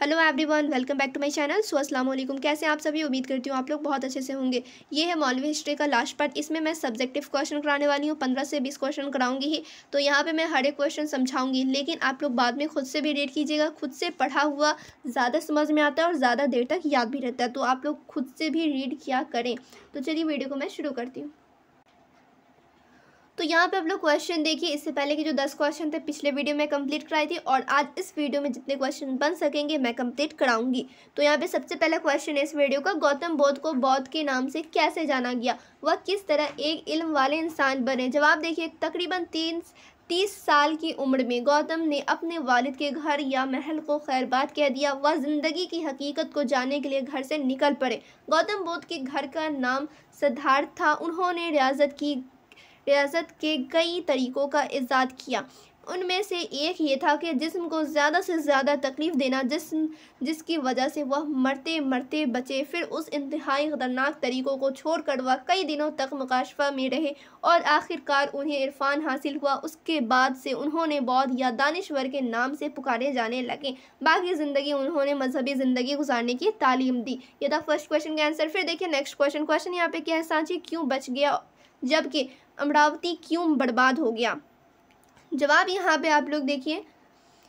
hello everyone welcome back to my channel so अस्सलाम वालेकुम कैसे आप सभी उम्मीद करती हूँ आप लोग बहुत अच्छे से होंगे ये है मौलवी हिस्ट्री का लास्ट पार्ट इसमें मैं सब्जेक्टिव क्वेश्चन कराने वाली हूँ पंद्रह से बीस क्वेश्चन कराऊंगी ही तो यहाँ पे मैं हर एक क्वेश्चन समझाऊंगी लेकिन आप लोग बाद में खुद से भी रेड कीजिएगा खुद से पढ़ा हुआ ज़्यादा समझ में आता है और ज़्यादा देर तक याद भी रहता है तो आप लोग खुद से भी रीड किया करें तो चलिए वीडियो को मैं शुरू करती हूँ तो यहाँ पे आप लोग क्वेश्चन देखिए इससे पहले के जो दस क्वेश्चन थे पिछले वीडियो में कंप्लीट कराई थी और आज इस वीडियो में जितने क्वेश्चन बन सकेंगे मैं कंप्लीट कराऊंगी तो यहाँ पे सबसे पहला क्वेश्चन है इस वीडियो का गौतम बौद्ध को बौद्ध के नाम से कैसे जाना गया वह किस तरह एक इल्म वाले इंसान बने जवाब देखिए तकरीबन तीन तीस साल की उम्र में गौतम ने अपने वालिद के घर या महल को खैरबाद कह दिया वह ज़िंदगी की हकीकत को जानने के लिए घर से निकल पड़े गौतम बुद्ध के घर का नाम सिद्धार्थ था उन्होंने रियाजत की रियासत के कई तरीक़ों का ईजाद किया उनमें से एक ये था कि जिसम को ज़्यादा से ज़्यादा तकलीफ़ देना जिस जिसकी वजह से वह मरते मरते बचे फिर उस इंतहाई ख़तरनाक तरीक़ों को छोड़ कर वह कई दिनों तक मुकाशफा में रहे और आखिरकार उन्हें इरफान हासिल हुआ उसके बाद से उन्होंने बौद्ध या दानश्वर के नाम से पुकारे जाने लगे बाकी ज़िंदगी उन्होंने मजहबी ज़िंदगी गुजारने की तालीम दी यह था फर्स्ट क्वेश्चन का आंसर फिर देखिए नेक्स्ट क्वेश्चन क्वेश्चन यहाँ पे क्या है सांची क्यों बच गया जबकि अमरावती क्यों बर्बाद हो गया जवाब यहाँ पे आप लोग देखिए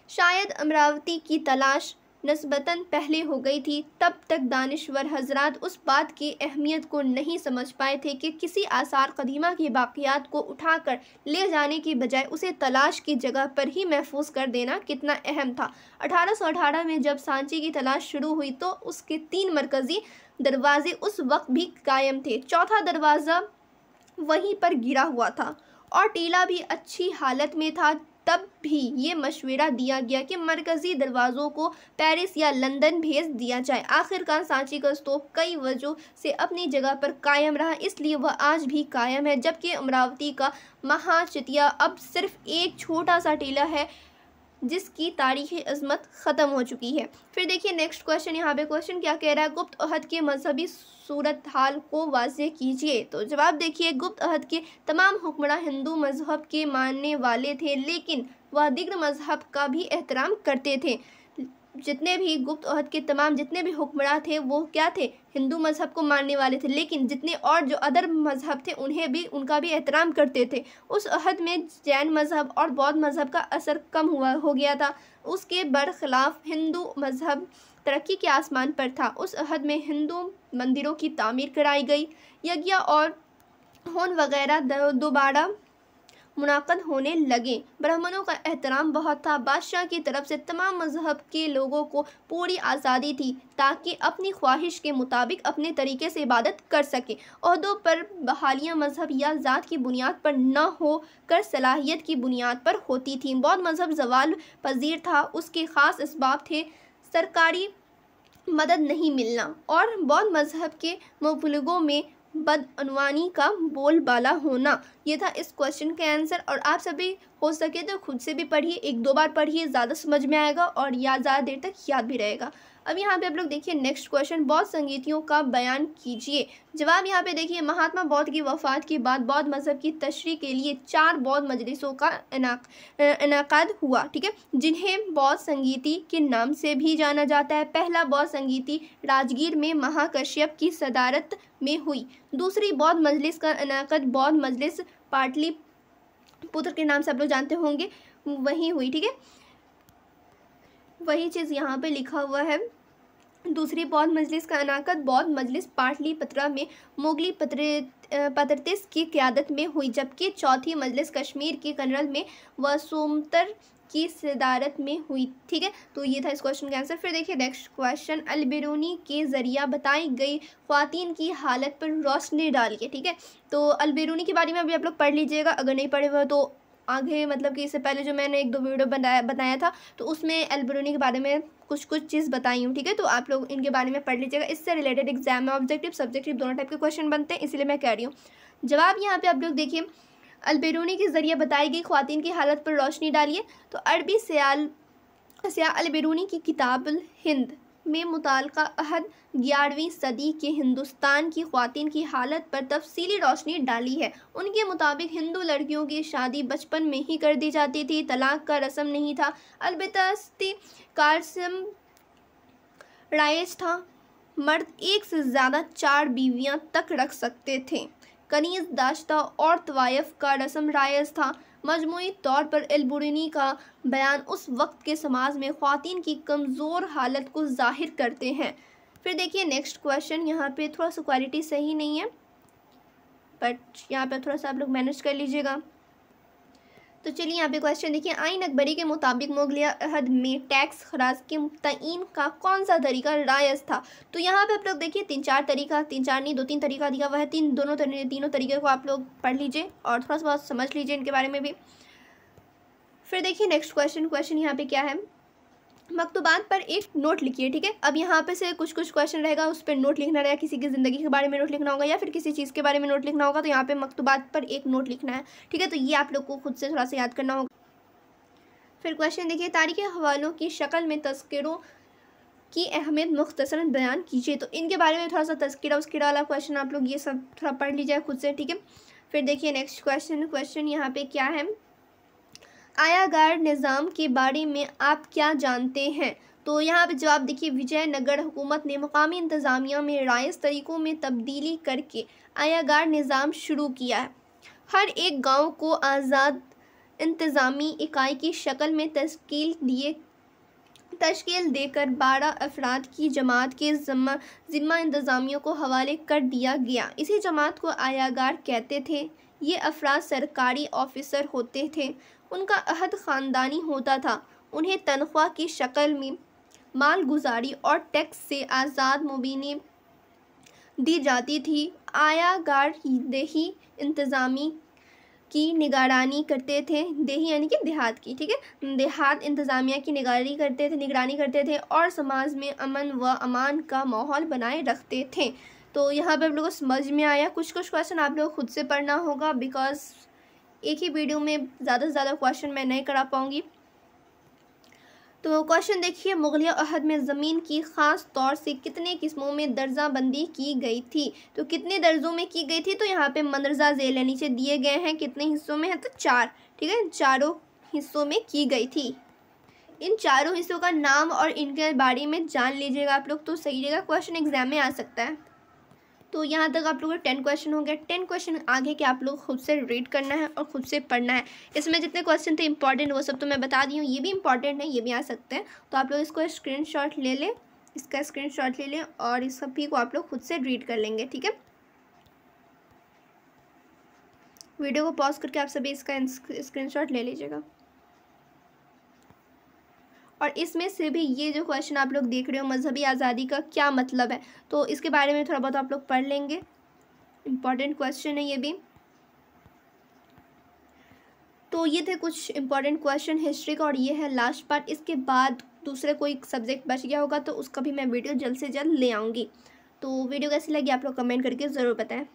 शायद अमरावती की तलाश नस्बता पहले हो गई थी तब तक दानश्वर हजरात उस बात की अहमियत को नहीं समझ पाए थे कि किसी आसार कदीमा के बाक़ियात को उठाकर ले जाने के बजाय उसे तलाश की जगह पर ही महफूज कर देना कितना अहम था 1818 में जब सांची की तलाश शुरू हुई तो उसके तीन मरकज़ी दरवाजे उस वक्त भी कायम थे चौथा दरवाज़ा वहीं पर गिरा हुआ था और टीला भी अच्छी हालत में था तब भी ये मशवरा दिया गया कि मरकज़ी दरवाज़ों को पेरिस या लंदन भेज दिया जाए आखिरकार सांची का स्तूप कई वजह से अपनी जगह पर कायम रहा इसलिए वह आज भी कायम है जबकि अमरावती का महाचितिया अब सिर्फ एक छोटा सा टीला है जिसकी तारीखी अजमत ख़त्म हो चुकी है फिर देखिए नेक्स्ट क्वेश्चन यहाँ पे क्वेश्चन क्या कह रहा है गुप्त अहद के मजहबी सूरत हाल को वाज कीजिए तो जवाब देखिए गुप्त अहद के तमाम हुक्मरान हिंदू मजहब के मानने वाले थे लेकिन वह दिग्ध मजहब का भी एहतराम करते थे जितने भी गुप्त अहद के तमाम जितने भी हुक्मरान थे वो क्या थे हिंदू मज़हब को मानने वाले थे लेकिन जितने और जो अदर मज़हब थे उन्हें भी उनका भी एहतराम करते थे उस अहद में जैन मज़हब और बौद्ध मज़हब का असर कम हुआ हो गया था उसके बरखिलाफ़ हिंदू मज़हब तरक्की के आसमान पर था उस अहद में हिंदू मंदिरों की तामीर कराई गई यज्ञ और होन वगैरह दोबारा मुनद होने लगे ब्राह्मणों का एहतराम बहुत था बादशाह की तरफ से तमाम मजहब के लोगों को पूरी आज़ादी थी ताकि अपनी ख्वाहिश के मुताबिक अपने तरीके से इबादत कर सकें अहदों पर बहालियाँ मजहब या ज़ात की बुनियाद पर न हो कर सलाहियत की बुनियाद पर होती थी बौद्ध मजहब जवाल पजीर था उसके ख़ास इसबाब थे सरकारी मदद नहीं मिलना और बौद्ध मजहब के मुबलगों में बदअनवानी का बोलबाला होना ये था इस क्वेश्चन का आंसर और आप सभी हो सके तो खुद से भी पढ़िए एक दो बार पढ़िए ज़्यादा समझ में आएगा और याद ज़्यादा देर तक याद भी रहेगा अब यहाँ पे आप लोग देखिए नेक्स्ट क्वेश्चन बौद्ध संगीतियों का बयान कीजिए जवाब यहाँ पे देखिए महात्मा बौद्ध की वफात के बाद बौद्ध मजहब की तशरी के लिए चार बौद्ध मजलिसों का इनका हुआ ठीक है जिन्हें बौद्ध संगीति के नाम से भी जाना जाता है पहला बौद्ध संगीति राजगीर में महाकश्यप की सदारत में हुई दूसरी बौद्ध मजलिस का इनाकद बौद्ध मजलिस पाटली पुत्र के नाम से आप लोग जानते होंगे वहीं हुई ठीक है वही चीज़ यहाँ पे लिखा हुआ है दूसरी बौद्ध मजलिस का अनाकत बौद्ध मजलिस पाटली पत्रा में मुगली पत्र पत्रतिस की क्यादत में हुई जबकि चौथी मजलिस कश्मीर के कनरल में वसुमतर की सदारत में हुई ठीक है तो ये था इस क्वेश्चन का आंसर फिर देखिए नेक्स्ट क्वेश्चन अलबरूनी के ज़रिया बताई गई ख़वान की हालत पर रोशनी डाल के ठीक है तो अलबेरूनी के बारे में अभी आप लोग पढ़ लीजिएगा अगर नहीं पढ़े हुए तो आगे मतलब कि इससे पहले जो मैंने एक दो वीडियो बनाया बताया था तो उसमें अलबरूनी के बारे में कुछ कुछ चीज़ बताई हूँ ठीक है तो आप लोग इनके बारे में पढ़ लीजिएगा इससे रिलेटेड एग्जाम में ऑब्जेक्टिव सब्जेक्टिव दोनों टाइप के क्वेश्चन बनते हैं इसलिए मैं कह रही हूँ जवाब यहाँ पे आप लोग देखिए अलबेरूनी के ज़रिए बताई गई खुतिन की हालत पर रोशनी डालिए तो अरबी सयाल सयाह अलबेरूनी की किताब हिंद में मुतल अहद ग्यारहवीं सदी के हिंदुस्तान की खातिन की हालत पर तफसीली रोशनी डाली है उनके मुताबिक हिंदू लड़कियों की शादी बचपन में ही कर दी जाती थी तलाक का रस्म नहीं था अलबत्ती कारसम राइज था मर्द एक से ज़्यादा चार बीवियां तक रख सकते थे कनीज दाश्ता और तवायफ का रस्म रायज था मजमू तौर पर एलबुरनी का बयान उस वक्त के समाज में ख़वान की कमज़ोर हालत को जाहिर करते हैं फिर देखिए नेक्स्ट क्वेश्चन यहाँ पे थोड़ा सा क्वालिटी सही नहीं है बट यहाँ पे थोड़ा सा आप लोग मैनेज कर लीजिएगा तो चलिए यहाँ पे क्वेश्चन देखिए आइन अकबरी के मुताबिक मुगलिया अहद में टैक्स खराज के तयन का कौन सा तरीका रायज था तो यहाँ पे आप लोग देखिए तीन चार तरीका तीन चार नहीं दो तीन तरीका दिया हुआ है तीन दोनों तरीके तीनों तरीके को आप लोग पढ़ लीजिए और थोड़ा सा बहुत समझ लीजिए इनके बारे में भी फिर देखिए नेक्स्ट क्वेश्चन क्वेश्चन यहाँ पे क्या है मकतूबात पर एक नोट लिखिए ठीक है अब यहाँ पे से कुछ कुछ क्वेश्चन रहेगा उस पर नोट लिखना रहेगा किसी की ज़िंदगी के बारे में नोट लिखना होगा या फिर किसी चीज़ के बारे में नोट लिखना होगा तो यहाँ पे मकतूबात पर एक नोट लिखना है ठीक है तो ये आप लोग को खुद से थोड़ा सा याद करना होगा फिर क्वेश्चन देखिए तारीख हवालों की शक्ल में तस्करों की अहमियत मुख्तर बयान कीजिए तो इनके बारे में थोड़ा सा तस्करा उसकरा वाला क्वेश्चन आप लोग ये सब थोड़ा पढ़ लीजिए खुद से ठीक है फिर देखिए नेक्स्ट क्वेश्चन क्वेश्चन यहाँ पे क्या है आयागार निज़ाम के बारे में आप क्या जानते हैं तो यहाँ पे जवाब देखिए विजयनगर हुकूमत ने मकामी इंतज़ामिया में रायस तरीक़ों में तब्दीली करके आयागार निज़ाम शुरू किया है हर एक गांव को आज़ाद इंतज़ामी इकाई की शक्ल में तश्कील दिए तश्कील देकर बारह अफराद की जमात के ज़िम्मा इंतज़ामियों को हवाले कर दिया गया इसी जमात को आयागार कहते थे ये अफराद सरकारी ऑफिसर होते थे उनका अहद ख़ानदानी होता था उन्हें तनख्वाह की शक्ल में मालगुजारी और टैक्स से आज़ाद मुबीने दी जाती थी आया गार देही इंतज़ामी की निगरानी करते थे देही यानी कि देहात की ठीक है देहात इंतज़ामिया की निगरानी करते थे निगरानी करते थे और समाज में अमन व अमान का माहौल बनाए रखते थे तो यहाँ पे आप लोगों को समझ में आया कुछ कुछ क्वेश्चन आप लोग खुद से पढ़ना होगा बिकॉज एक ही वीडियो में ज़्यादा से ज़्यादा क्वेश्चन मैं नहीं करा पाऊँगी तो क्वेश्चन देखिए मुगलिया अहद में ज़मीन की ख़ास तौर से कितने किस्मों में दर्ज़ा बंदी की गई थी तो कितने दर्जों में की गई थी तो यहाँ पे मंदरजा जेल नीचे दिए गए हैं कितने हिस्सों में है तो चार ठीक है चारों हिस्सों में की गई थी इन चारों हिस्सों का नाम और इनके बारे में जान लीजिएगा आप लोग तो सही जगह क्वेश्चन एग्जाम में आ सकता है तो यहाँ तक आप लोगों का टेन क्वेश्चन हो गया टेन क्वेश्चन आगे के आप लोग खुद से रीड करना है और खुद से पढ़ना है इसमें जितने क्वेश्चन थे इंपॉर्टेंट वो सब तो मैं बता दी हूँ ये भी इंपॉर्टेंट है ये भी आ सकते हैं तो आप लोग इसको स्क्रीन ले लें इसका स्क्रीन ले लें और इस सभी को आप लोग खुद से रीड कर लेंगे ठीक है वीडियो को पॉज करके आप सभी इसका स्क्रीनशॉट ले लीजिएगा और इसमें से भी ये जो क्वेश्चन आप लोग देख रहे हो मजहबी आज़ादी का क्या मतलब है तो इसके बारे में थोड़ा बहुत आप लोग पढ़ लेंगे इम्पॉर्टेंट क्वेश्चन है ये भी तो ये थे कुछ इम्पॉर्टेंट क्वेश्चन हिस्ट्री का और ये है लास्ट पार्ट इसके बाद दूसरे कोई सब्जेक्ट बच गया होगा तो उसका भी मैं वीडियो जल्द से जल्द ले आऊँगी तो वीडियो कैसी लगी आप लोग कमेंट करके ज़रूर बताएं